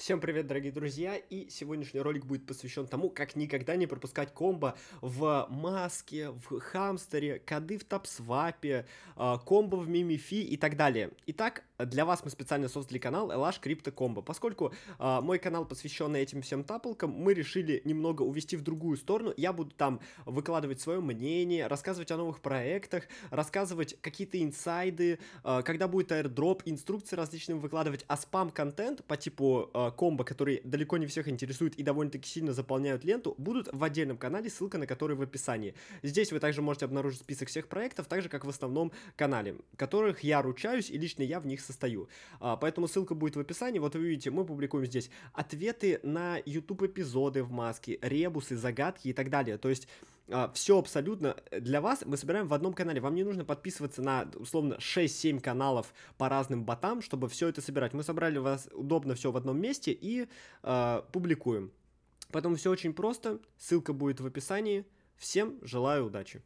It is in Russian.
Всем привет, дорогие друзья, и сегодняшний ролик будет посвящен тому, как никогда не пропускать комбо в маске, в хамстере, коды в тапсвапе, а, комбо в мимифи и так далее. Итак, для вас мы специально создали канал LH Crypto Combo. Поскольку э, мой канал, посвященный этим всем тапалкам, мы решили немного увести в другую сторону. Я буду там выкладывать свое мнение, рассказывать о новых проектах, рассказывать какие-то инсайды, э, когда будет airdrop, инструкции различным выкладывать, а спам-контент по типу э, комбо, который далеко не всех интересует и довольно-таки сильно заполняют ленту, будут в отдельном канале, ссылка на который в описании. Здесь вы также можете обнаружить список всех проектов, так же как в основном канале, которых я ручаюсь и лично я в них состою. А, поэтому ссылка будет в описании. Вот вы видите, мы публикуем здесь ответы на YouTube-эпизоды в маске, ребусы, загадки и так далее. То есть а, все абсолютно для вас мы собираем в одном канале. Вам не нужно подписываться на, условно, 6-7 каналов по разным ботам, чтобы все это собирать. Мы собрали вас удобно все в одном месте и э, публикуем. Поэтому все очень просто. Ссылка будет в описании. Всем желаю удачи.